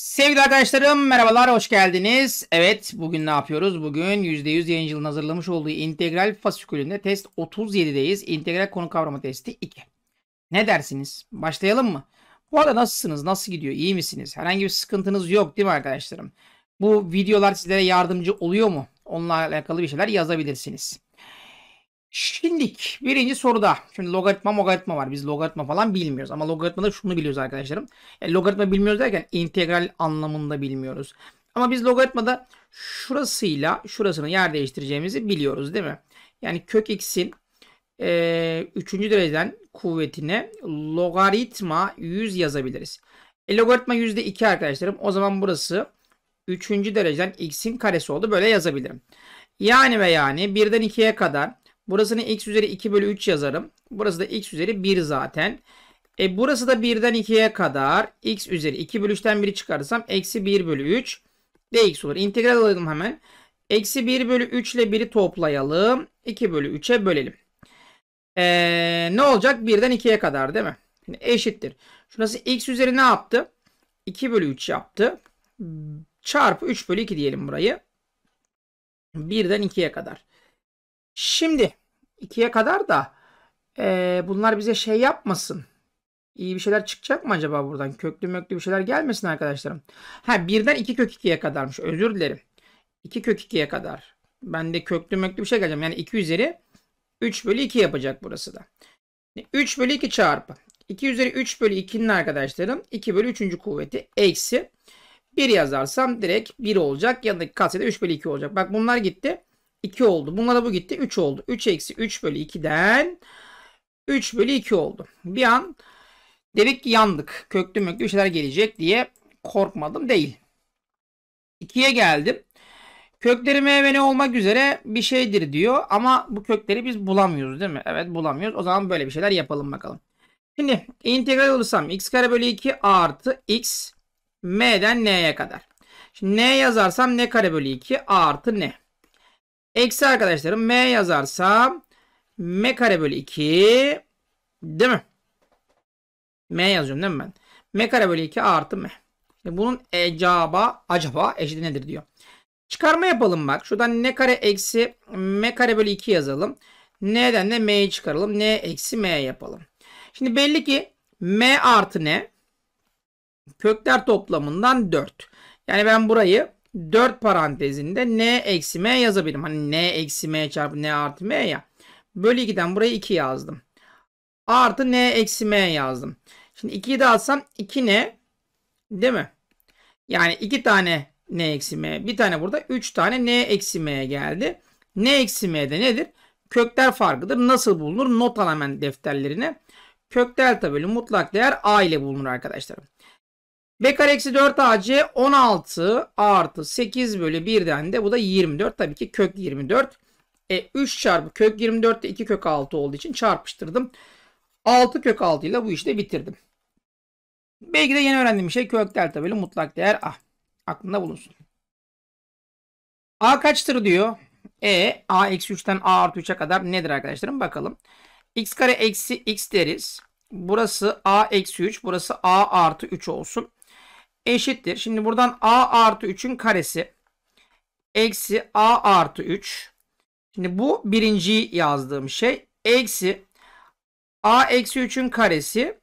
Sevgili arkadaşlarım merhabalar hoş geldiniz. Evet bugün ne yapıyoruz? Bugün %100 yayıncılığın hazırlamış olduğu integral fasikülünde test 37'deyiz. İntegral konu kavrama testi 2. Ne dersiniz? Başlayalım mı? Bu arada nasılsınız? Nasıl gidiyor? İyi misiniz? Herhangi bir sıkıntınız yok değil mi arkadaşlarım? Bu videolar sizlere yardımcı oluyor mu? Onunla alakalı bir şeyler yazabilirsiniz. Şimdilik birinci soruda. Şimdi logaritma logaritma var. Biz logaritma falan bilmiyoruz. Ama logaritmada şunu biliyoruz arkadaşlarım. Yani e, logaritma bilmiyoruz derken integral anlamında bilmiyoruz. Ama biz logaritmada şurasıyla şurasını yer değiştireceğimizi biliyoruz değil mi? Yani kök x'in e, üçüncü dereceden kuvvetine logaritma 100 yazabiliriz. E, logaritma %2 arkadaşlarım. O zaman burası üçüncü dereceden x'in karesi oldu. Böyle yazabilirim. Yani ve yani birden ikiye kadar Burasını x üzeri 2 bölü 3 yazarım. Burası da x üzeri 1 zaten. E burası da 1'den 2'ye kadar x üzeri 2 bölü 3'ten 1'i çıkarırsam eksi 1 bölü 3 dx olur. İntegral alalım hemen. Eksi 1 bölü 3 ile 1'i toplayalım. 2 bölü 3'e bölelim. Ee, ne olacak? 1'den 2'ye kadar değil mi? eşittir. Şurası x üzeri ne yaptı? 2 bölü 3 yaptı. Çarpı 3 bölü 2 diyelim burayı. 1'den 2'ye kadar. Şimdi 2'ye kadar da e, bunlar bize şey yapmasın. İyi bir şeyler çıkacak mı acaba buradan? Köklü möklü bir şeyler gelmesin arkadaşlarım. Ha birden iki kök ikiye kadarmış. Özür dilerim. İki kök ikiye kadar. Ben de köklü möklü bir şey geleceğim. Yani iki üzeri 3 bölü 2 yapacak burası da. 3 bölü 2 çarpı. 2 üzeri 3 bölü 2'nin arkadaşlarım 2 bölü 3. kuvveti eksi 1 yazarsam direkt 1 olacak. Yanındaki katsayı da 3 bölü 2 olacak. Bak bunlar gitti. 2 oldu. Bunlara bu gitti. 3 oldu. 3 eksi 3 bölü 2'den 3 bölü 2 oldu. Bir an dedik ki yandık. Köklü möklü bir şeyler gelecek diye korkmadım değil. 2'ye geldim. Kökleri meyveli olmak üzere bir şeydir diyor. Ama bu kökleri biz bulamıyoruz değil mi? Evet bulamıyoruz. O zaman böyle bir şeyler yapalım bakalım. Şimdi integral olursam x kare bölü 2 artı x m'den n'ye kadar. Şimdi n yazarsam n kare bölü 2 artı ne. Eksi arkadaşlarım m yazarsam m kare bölü 2 değil mi? m yazıyorum değil mi ben? m kare bölü 2 artı m. Şimdi bunun acaba acaba eşit nedir diyor. Çıkarma yapalım bak. Şuradan n kare eksi m kare bölü 2 yazalım. n'den de m'yi çıkaralım. n eksi m yapalım. Şimdi belli ki m artı n Kökler toplamından 4. Yani ben burayı 4 parantezinde n eksi m yazabilirim. Hani n eksi m çarpı n artı m ya. Bölü 2'den buraya 2 yazdım. Artı n eksi m yazdım. Şimdi 2'yi de alsam 2 n değil mi? Yani 2 tane n eksi m. Bir tane burada 3 tane n eksi m geldi. n eksi m de nedir? Kökler farkıdır. Nasıl bulunur? Not alamen defterlerine. Kök delta bölü mutlak değer a ile bulunur arkadaşlarım. B kare eksi 4 AC 16 artı 8 bölü 1'den de bu da 24. Tabii ki kök 24. E, 3 çarpı kök 24 de 2 kök 6 olduğu için çarpıştırdım. 6 kök 6 ile bu işi bitirdim. Belki de yeni öğrendiğim bir şey kök delta bölü mutlak değer A. Aklında bulunsun. A kaçtır diyor. E A eksi 3'ten A artı 3'e kadar nedir arkadaşlarım bakalım. X kare eksi X deriz. Burası a eksi 3. Burası a artı 3 olsun. Eşittir. Şimdi buradan a artı 3'ün karesi. Eksi a artı 3. Şimdi bu birinci yazdığım şey. Eksi a eksi 3'ün karesi.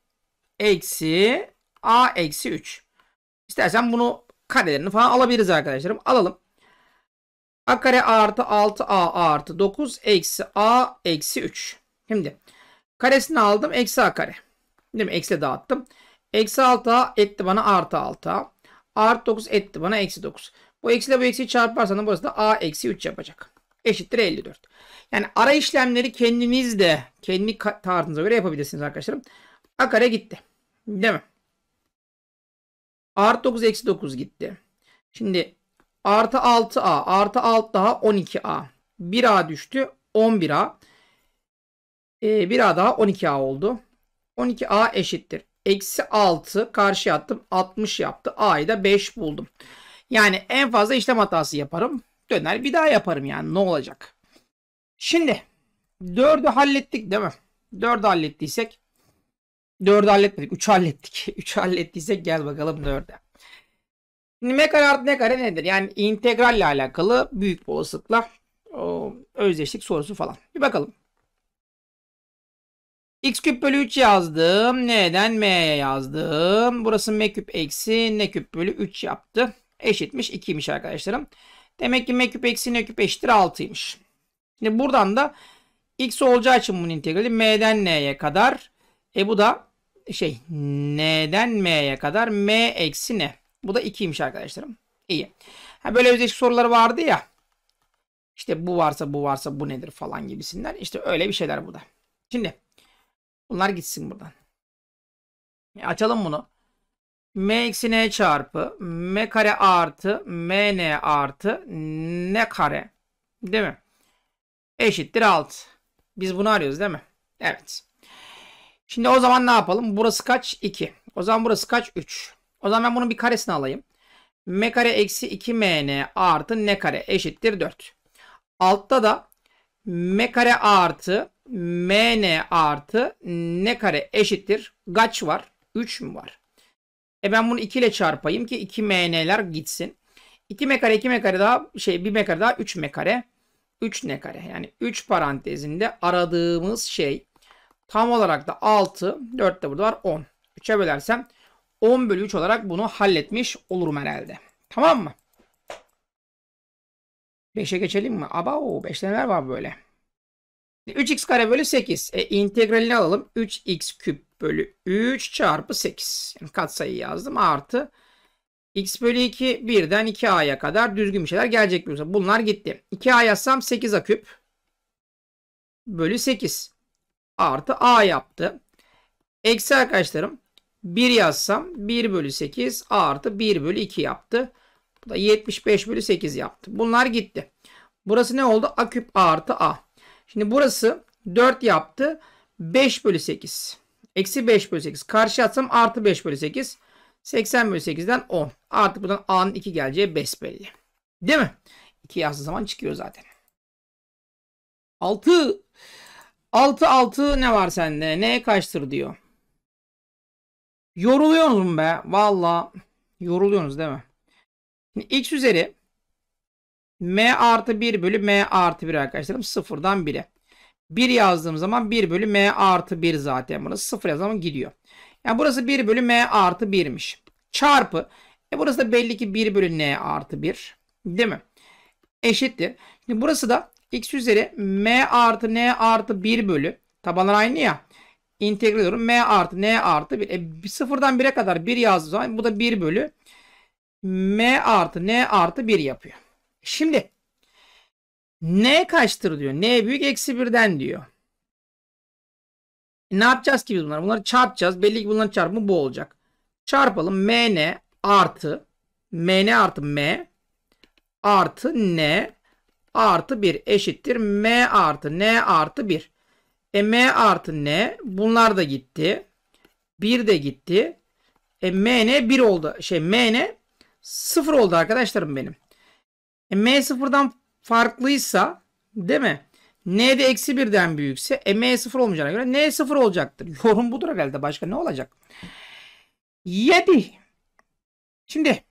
Eksi a eksi 3. İstersen bunu karelerini falan alabiliriz arkadaşlarım. Alalım. a kare artı 6a artı 9 eksi a eksi 3. Şimdi Karesini aldım. Eksi a kare. Değil mi? Eksi dağıttım. Eksi 6a etti bana artı 6a. Artı 9 etti bana eksi 9. Bu eksi ile bu eksiyi çarparsanız burası da a eksi 3 yapacak. Eşittir 54. Yani ara işlemleri kendiniz de kendi tarzınıza göre yapabilirsiniz arkadaşlarım. A kare gitti. Değil mi? Artı 9 eksi 9 gitti. Şimdi artı 6a artı 6 daha 12a. 1a düştü 11a. E, bir A daha 12A oldu. 12A eşittir. Eksi 6 karşıya attım. 60 yaptı. A'yı da 5 buldum. Yani en fazla işlem hatası yaparım. Döner bir daha yaparım yani ne olacak. Şimdi 4'ü hallettik değil mi? 4'ü hallettiysek 4'ü halletmedik. 3'ü hallettik. 3'ü hallettiysek gel bakalım 4'e. Şimdi m kare artı n kare nedir? Yani integralle alakalı büyük bir olasılıkla o, özdeşlik sorusu falan. Bir bakalım x küp bölü 3 yazdım. neden m yazdım. Burası m küp eksi n küp bölü 3 yaptı. Eşitmiş 2'ymiş arkadaşlarım. Demek ki m küp eksi n küp eşittir 6'ymış. Şimdi buradan da x olacağı için bunun integrali m'den n'ye kadar. E bu da şey n'den m'ye kadar m eksi n. Bu da 2'ymiş arkadaşlarım. İyi. Ha, böyle özdeşik soruları vardı ya. İşte bu varsa bu varsa bu nedir falan gibisinden. İşte öyle bir şeyler bu da. Şimdi Bunlar gitsin buradan. E açalım bunu. M eksi N çarpı M kare artı M N artı N kare. Değil mi? Eşittir 6. Biz bunu arıyoruz değil mi? Evet. Şimdi o zaman ne yapalım? Burası kaç? 2. O zaman burası kaç? 3. O zaman ben bunun bir karesini alayım. M kare eksi 2 MN artı N kare eşittir 4. Altta da M kare artı mn artı n kare eşittir. Kaç var? 3 mü var? E ben bunu 2 ile çarpayım ki 2 mn'ler gitsin. 2 m kare 2 m kare daha şey 1 m kare daha 3 m kare. 3 ne kare? Yani 3 parantezinde aradığımız şey tam olarak da 6. 4 de burada var 10. 3'e bölersem 10 bölü 3 olarak bunu halletmiş olurum herhalde. Tamam mı? 5'e geçelim mi? Aba o 5 neler var böyle. 3x kare bölü 8. E, integralini alalım. 3x küp bölü 3 çarpı 8. Yani katsayı yazdım. Artı x bölü 2 1'den 2a'ya kadar düzgün bir şeyler gelecek. Mesela bunlar gitti. 2a yazsam 8a küp bölü 8 artı a yaptı. Eksi arkadaşlarım 1 yazsam 1 bölü 8 artı 1 bölü 2 yaptı. Bu da 75 bölü 8 yaptı. Bunlar gitti. Burası ne oldu? A küp artı a. Şimdi burası 4 yaptı. 5 bölü 8. Eksi 5 bölü 8. Karşı atsam artı 5 bölü 8. 80 bölü 8'den 10. Artık buradan A'nın 2 geleceği besbelli. Değil mi? 2 yazdığı zaman çıkıyor zaten. 6. 6 6 ne var sende? Neye kaçtır diyor. Yoruluyorsunuz be. Valla yoruluyorsunuz değil mi? Şimdi x üzeri m artı 1 bölü m artı 1 arkadaşlarım sıfırdan 1'e. 1 yazdığım zaman 1 bölü m artı 1 zaten burası. 0 yazdığım zaman gidiyor. Yani burası 1 bölü m artı 1'miş. Çarpı. E burası da belli ki 1 bölü n artı 1. Değil mi? Eşittir. Şimdi burası da x üzeri m artı n artı 1 bölü. Tabanlar aynı ya. İntegre ediyorum. m artı n artı 1. E, sıfırdan 1'e kadar 1 yazdığım zaman bu da 1 bölü m artı n artı 1 yapıyor. Şimdi n kaçtır diyor. n büyük eksi birden diyor. E ne yapacağız ki biz bunları? Bunları çarpacağız. Belli ki bunların çarpımı bu olacak. Çarpalım. mn artı mn artı m artı n artı 1 eşittir. m artı n artı 1. E m artı n bunlar da gitti. 1 de gitti. E mn 1 oldu. Şey mn 0 oldu arkadaşlarım benim. E, m sıfırdan farklıysa değil mi? N de eksi birden büyükse e, m sıfır olmayacağına göre n sıfır olacaktır. Yorum budur herhalde. Başka ne olacak? 7. Şimdi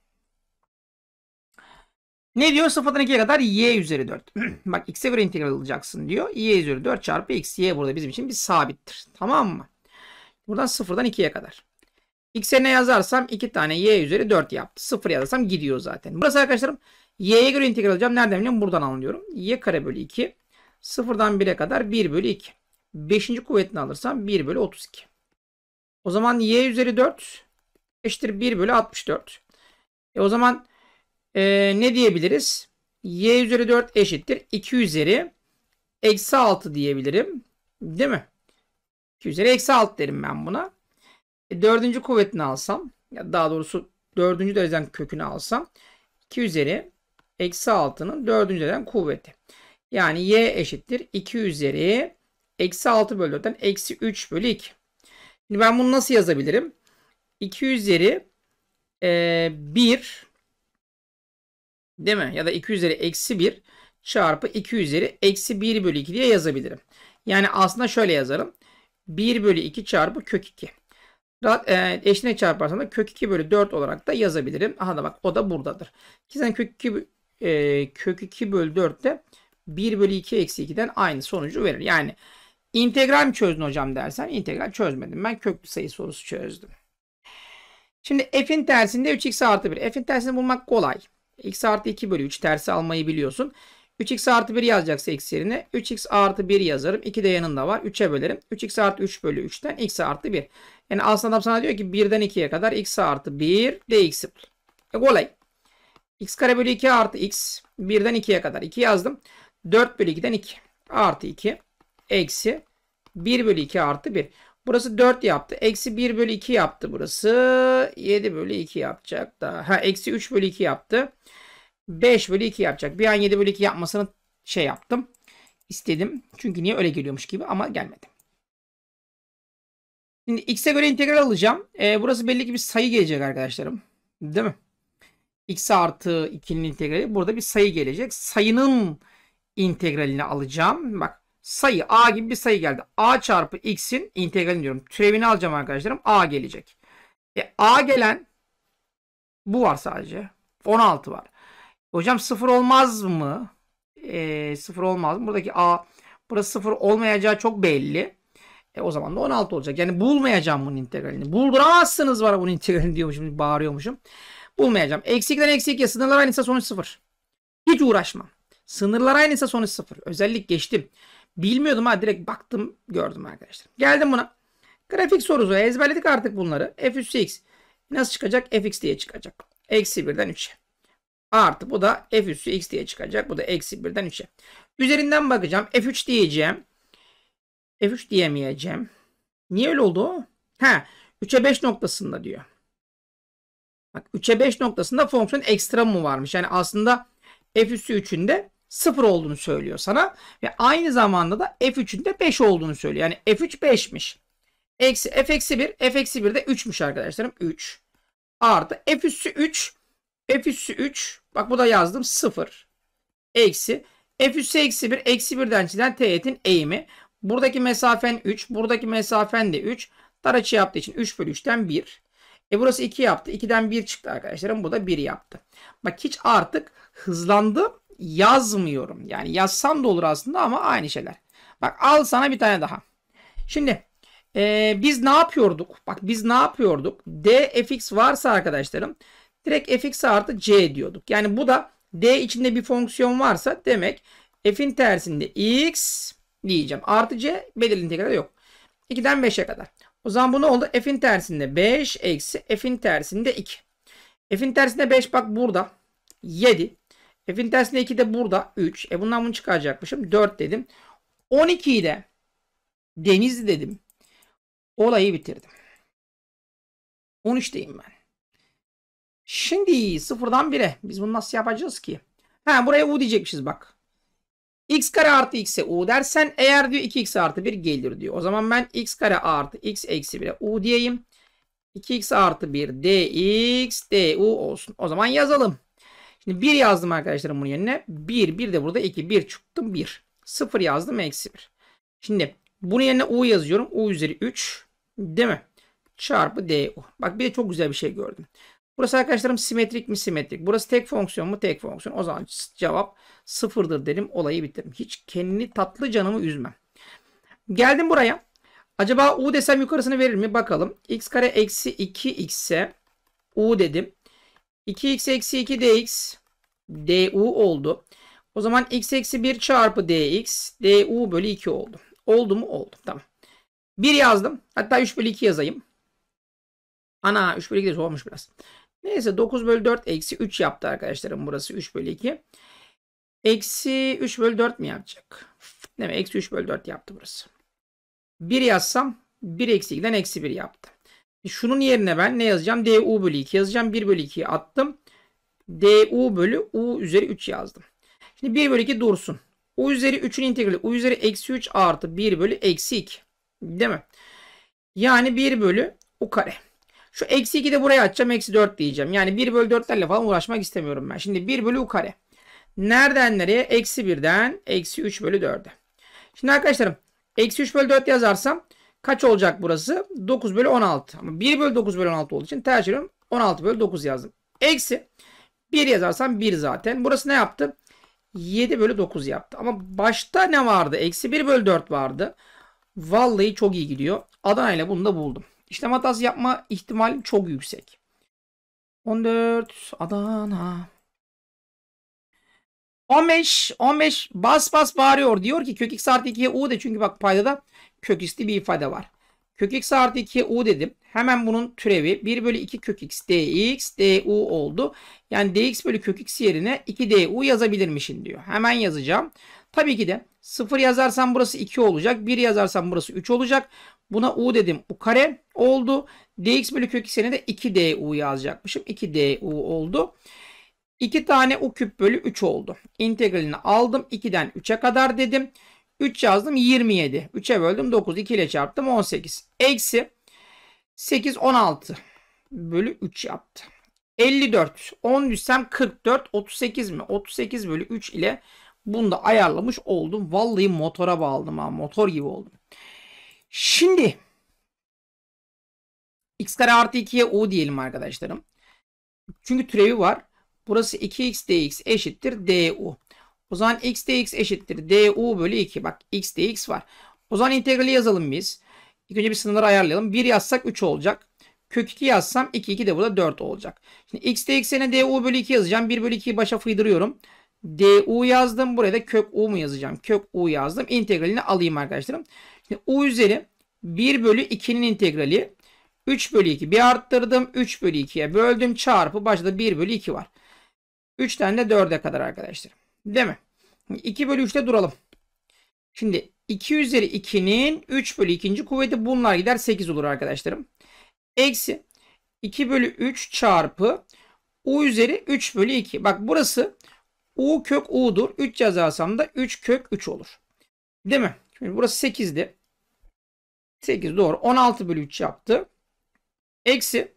ne diyor? sıfırdan 2'ye kadar y üzeri 4. Bak x'e göre integral alacaksın diyor. y üzeri 4 çarpı x. y burada bizim için bir sabittir. Tamam mı? Buradan sıfırdan 2'ye kadar. x'e ne yazarsam 2 tane y üzeri 4 yaptı. Sıfır yazarsam gidiyor zaten. Burası arkadaşlarım Y'ye göre integral alacağım. Nereden biliyorum? Buradan anlıyorum. Y kare bölü 2. Sıfırdan 1'e kadar 1 bölü 2. Beşinci kuvvetini alırsam 1 bölü 32. O zaman y üzeri 4 eşittir 1 bölü 64. E o zaman e, ne diyebiliriz? y üzeri 4 eşittir 2 üzeri eksi 6 diyebilirim. Değil mi? 2 üzeri eksi 6 derim ben buna. E, 4. kuvvetini alsam ya daha doğrusu dördüncü dereceden kökünü alsam 2 üzeri eksi 6'nın 4. dereceden kuvveti. Yani y eşittir 2 üzeri eksi 6 bölü 4'ten eksi 3 bölü 2. Şimdi ben bunu nasıl yazabilirim? 2 üzeri e, 1 değil mi? Ya da 2 üzeri eksi 1 çarpı 2 üzeri eksi 1 bölü 2 diye yazabilirim. Yani aslında şöyle yazarım. 1 bölü 2 çarpı kök 2. E, eşine çarparsam da kök 2 bölü 4 olarak da yazabilirim. Aha da bak o da buradadır. Ki sen kök 2 e, kök 2 bölü 4 de 1 bölü 2 eksi 2'den aynı sonucu verir. Yani integral mi çözdün hocam dersen integral çözmedim. Ben köklü sayı sorusu çözdüm. Şimdi f'in tersinde 3x artı 1. F'in tersini bulmak kolay. x artı 2 bölü 3 tersi almayı biliyorsun. 3x artı 1 yazacaksa x yerine 3x artı 1 yazarım. 2 de yanında var. 3'e bölerim. 3x artı 3 bölü 3'ten x artı 1. Yani aslında adam sana diyor ki 1'den 2'ye kadar x artı 1 dx'i bul. E kolay x kare bölü 2 artı x 1'den 2'ye kadar 2 yazdım. 4 bölü 2'den 2 artı 2 eksi 1 bölü 2 artı 1. Burası 4 yaptı. Eksi 1 bölü 2 yaptı burası. 7 bölü 2 yapacak da. Ha eksi 3 bölü 2 yaptı. 5 bölü 2 yapacak. Bir an 7 bölü 2 yapmasını şey yaptım. İstedim. Çünkü niye öyle geliyormuş gibi ama gelmedi. Şimdi x'e göre integral alacağım. Ee, burası belli ki bir sayı gelecek arkadaşlarım. Değil mi? x artı 2'nin integrali burada bir sayı gelecek. Sayının integralini alacağım. Bak sayı a gibi bir sayı geldi. a çarpı x'in integralini diyorum. Türevini alacağım arkadaşlarım. a gelecek. E, a gelen bu var sadece. 16 var. Hocam sıfır olmaz mı? E, 0 olmaz mı? Buradaki a burası sıfır olmayacağı çok belli. E, o zaman da 16 olacak. Yani bulmayacağım bunun integralini. Bulduramazsınız bana bunun integralini diyormuşum. Bağırıyormuşum bulmayacağım. eksikten eksik ya 2'ye sınırlar aynıysa sonuç sıfır Hiç uğraşmam. Sınırlar aynıysa sonuç sıfır Özellik geçtim. Bilmiyordum ha direkt baktım gördüm arkadaşlar. Geldim buna. Grafik sorusu ezberledik artık bunları. F üstü x. Nasıl çıkacak? f x diye çıkacak. Eksi 1'den 3'e. Artı bu da f üstü x diye çıkacak. Bu da eksi birden 3'e. Üzerinden bakacağım. F3 diyeceğim. F3 diyemeyeceğim. Niye öyle oldu? Ha, 3'e 5 noktasında diyor. Bak 3'e 5 noktasında fonksiyon ekstremum varmış. Yani aslında f üssü 3'ün 0 olduğunu söylüyor sana. Ve aynı zamanda da f 3'ünde 5 olduğunu söylüyor. Yani f3 5'miş. Eksi f eksi 1. f eksi 1 de 3'müş arkadaşlarım. 3. Artı f üssü 3. f üssü 3. Bak bu da yazdım. 0. Eksi. f üssü eksi 1. Eksi 1'den çizilen teğetin eğimi. Buradaki mesafen 3. Buradaki mesafen de 3. Dar açı yaptığı için 3 bölü 3'ten 1. E burası 2 yaptı. 2'den 1 çıktı arkadaşlarım. Bu da 1 yaptı. Bak hiç artık hızlandı yazmıyorum. Yani yazsam da olur aslında ama aynı şeyler. Bak al sana bir tane daha. Şimdi e, biz ne yapıyorduk? Bak biz ne yapıyorduk? D fx varsa arkadaşlarım direkt fx artı c diyorduk. Yani bu da d içinde bir fonksiyon varsa demek f'in tersinde x diyeceğim. Artı c belirli kadar yok. 2'den 5'e kadar. O zaman bu ne oldu? F'in tersinde 5 eksi F'in tersinde 2. F'in tersinde 5 bak burada. 7. F'in tersinde 2 de burada. 3. E bundan bunu çıkaracakmışım. 4 dedim. 12 ile Denizli dedim. Olayı bitirdim. 13'teyim ben. Şimdi sıfırdan 1'e. Biz bunu nasıl yapacağız ki? Ha buraya U diyecekmişiz bak x kare artı x'e u dersen eğer diyor 2x artı 1 gelir diyor. O zaman ben x kare artı x eksi 1'e u diyeyim. 2x artı 1 dx du olsun. O zaman yazalım. Şimdi 1 yazdım arkadaşlarım bunun yerine. 1, 1 de burada 2, 1 çıktım 1. 0 yazdım eksi 1. Şimdi bunun yerine u yazıyorum. u üzeri 3 değil mi? Çarpı du. Bak bir de çok güzel bir şey gördüm. Burası arkadaşlarım simetrik mi simetrik. Burası tek fonksiyon mu tek fonksiyon. O zaman cevap sıfırdır derim olayı bitirdim. Hiç kendini tatlı canımı üzmem. Geldim buraya. Acaba u desem yukarısını verir mi? Bakalım. x kare eksi 2x'e u dedim. 2x eksi 2 dx du oldu. O zaman x eksi 1 çarpı dx du bölü 2 oldu. Oldu mu? Oldu. Tamam. 1 yazdım. Hatta 3 bölü 2 yazayım. Ana 3 bölü 2 de zormuş biraz. Neyse 9 bölü 4 eksi 3 yaptı arkadaşlarım. Burası 3 bölü 2. Eksi 3 bölü 4 mi yapacak? Değil mi? Eksi 3 bölü 4 yaptı burası. 1 yazsam 1 eksi 2'den eksi 1 yaptı. Şunun yerine ben ne yazacağım? du bölü 2 yazacağım. 1 bölü 2'yi attım. du bölü u üzeri 3 yazdım. Şimdi 1 bölü 2 dursun. u üzeri 3'ün integrali u üzeri eksi 3 artı 1 bölü eksi 2. Değil mi? Yani 1 bölü u kare. Şu eksi 2'yi de buraya açacağım, Eksi 4 diyeceğim. Yani 1 bölü 4'lerle falan uğraşmak istemiyorum ben. Şimdi 1 bölü u kare. Nereden nereye? Eksi 1'den eksi 3 bölü 4'e. Şimdi arkadaşlarım eksi 3 bölü 4 yazarsam kaç olacak burası? 9 bölü 16. Ama 1 bölü 9 bölü 16 olduğu için tercih ediyorum. 16 bölü 9 yazdım. Eksi 1 yazarsam 1 zaten. Burası ne yaptı? 7 bölü 9 yaptı. Ama başta ne vardı? Eksi 1 bölü 4 vardı. Vallahi çok iyi gidiyor. Adana ile bunu da buldum. İşlem hatası yapma ihtimali çok yüksek. 14 Adana. 15 15 bas bas bağırıyor. Diyor ki kök x artı 2'ye u de çünkü bak paydada kök x'li bir ifade var. Kök x artı 2 u dedim. Hemen bunun türevi 1 bölü 2 kök x dx du oldu. Yani dx bölü kök x yerine 2 du yazabilirmişim diyor. Hemen yazacağım. Tabii ki de 0 yazarsam burası 2 olacak. 1 yazarsam burası 3 olacak. Buna u dedim. U kare oldu. dx bölü kök x'ine de 2 du yazacakmışım. 2 du oldu. 2 tane u küp bölü 3 oldu. İntegralini aldım. 2'den 3'e kadar dedim. 3 yazdım 27. 3'e böldüm 9. 2 ile çarptım 18. Eksi 8 16 bölü 3 yaptı. 54. 10 düşsem 44. 38 mi? 38 bölü 3 ile bunu da ayarlamış oldum. Vallahi motora bağladım ha. Motor gibi oldum. Şimdi x kare artı 2'ye u diyelim arkadaşlarım. Çünkü türevi var. Burası 2x dx eşittir du. O zaman x dx eşittir. du bölü 2. Bak x dx var. O zaman integrali yazalım biz. İlk önce bir sınırları ayarlayalım. 1 yazsak 3 olacak. Kök 2 yazsam 2 2 de burada 4 olacak. Şimdi x dx'ine du bölü 2 yazacağım. 1 bölü 2'yi başa fıydırıyorum. du yazdım. Buraya da kök u mu yazacağım? Kök u yazdım. İntegralini alayım arkadaşlarım. Şimdi u üzeri 1 bölü 2'nin integrali 3 bölü 2 bir arttırdım. 3 bölü 2'ye böldüm. Çarpı başta 1 bölü 2 var. 3'ten de 4'e kadar arkadaşlarım. Değil mi? 2 bölü 3'te duralım. Şimdi 2 üzeri 2'nin 3 bölü 2. kuvveti bunlar gider 8 olur arkadaşlarım. Eksi 2 bölü 3 çarpı u üzeri 3 bölü 2. Bak burası u kök u'dur. 3 yazarsam da 3 kök 3 olur. Değil mi? Şimdi burası 8'di. 8 doğru. 16 bölü 3 yaptı. Eksi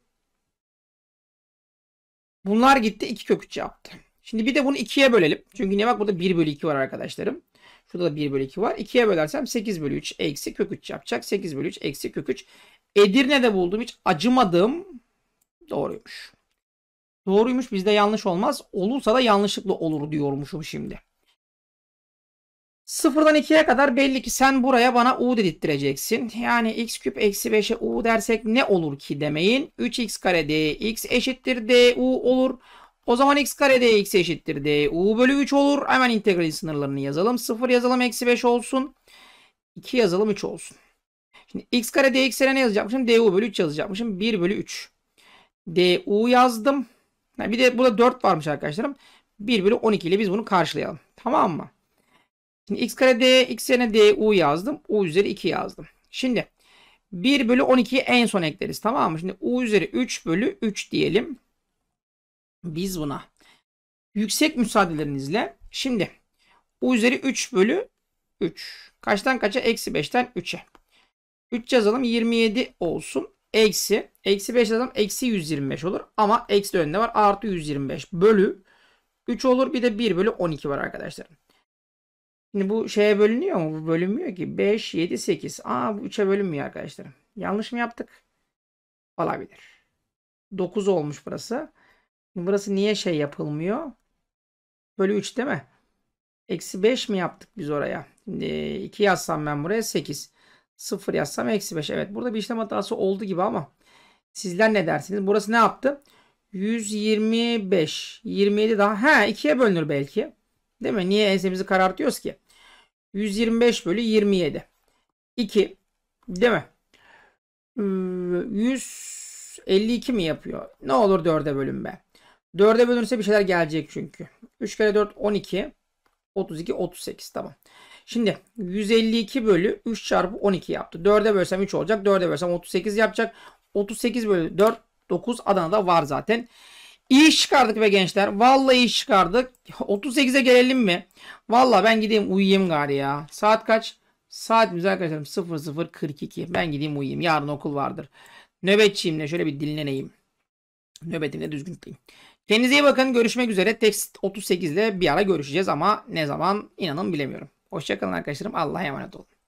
bunlar gitti 2 kök 3 yaptı. Şimdi bir de bunu 2'ye bölelim. Çünkü ne bak burada 1 bölü 2 var arkadaşlarım. Şurada da 1 bölü 2 var. 2'ye bölersem 8 bölü 3 eksi kök 3 yapacak. 8 bölü 3 eksi kök 3. Edirne'de buldum hiç acımadım. Doğruymuş. Doğruymuş bizde yanlış olmaz. Olursa da yanlışlıkla olur diyormuşum şimdi. Sıfırdan 2'ye kadar belli ki sen buraya bana u dedirttireceksin. Yani x küp eksi 5'e u dersek ne olur ki demeyin. 3x kare dx eşittir du olur. O zaman x kare dx eşittir du bölü 3 olur. Hemen integralin sınırlarını yazalım. 0 yazalım eksi 5 olsun. 2 yazalım 3 olsun. Şimdi x kare dx'e ne yazacakmışım? du bölü 3 yazacakmışım. 1 bölü 3. du yazdım. Yani bir de burada 4 varmış arkadaşlarım. 1 bölü 12 ile biz bunu karşılayalım. Tamam mı? Şimdi x kare d, x du yazdım. u üzeri 2 yazdım. Şimdi 1 bölü 12'yi en son ekleriz. Tamam mı? Şimdi u üzeri 3 bölü 3 diyelim. Biz buna yüksek müsaadelerinizle şimdi u üzeri 3 bölü 3. Kaçtan kaça? Eksi 5'ten 3'e. 3 yazalım 27 olsun. Eksi. Eksi 5 yazalım. Eksi 125 olur. Ama eksi önünde var. Artı 125 bölü 3 olur. Bir de 1 bölü 12 var arkadaşlar. Şimdi bu şeye bölünüyor mu? Bu bölünmüyor ki. 5, 7, 8. Aa bu 3'e bölünmüyor arkadaşlar. Yanlış mı yaptık? Olabilir. 9 olmuş burası. Burası niye şey yapılmıyor? Bölü 3 değil mi? Eksi 5 mi yaptık biz oraya? Şimdi 2 yazsam ben buraya 8. 0 yazsam eksi 5. Evet burada bir işlem hatası oldu gibi ama sizler ne dersiniz? Burası ne yaptı? 125. 27 daha. He 2'ye bölünür belki. Değil mi? Niye ensemizi karartıyoruz ki? 125 bölü 27. 2. Değil mi? 152 ee, mi yapıyor? Ne olur 4'e bölün be. 4'e bölünürse bir şeyler gelecek çünkü. 3 kere 4 12. 32 38 tamam. Şimdi 152 bölü 3 çarpı 12 yaptı. 4'e bölsem 3 olacak. 4'e bölsem 38 yapacak. 38 bölü 4 9 Adana'da var zaten. İyi çıkardık be gençler. Vallahi iyi iş çıkardık. 38'e gelelim mi? Vallahi ben gideyim uyuyayım gari ya. Saat kaç? Saatimiz arkadaşlarım 00.42. Ben gideyim uyuyayım. Yarın okul vardır. Nöbetçiyimle şöyle bir dinleneyim. Nöbetimde düzgün tutayım. Kendinize iyi bakın. Görüşmek üzere. Text 38 ile bir ara görüşeceğiz ama ne zaman inanın bilemiyorum. Hoşçakalın arkadaşlarım. Allah'a emanet olun.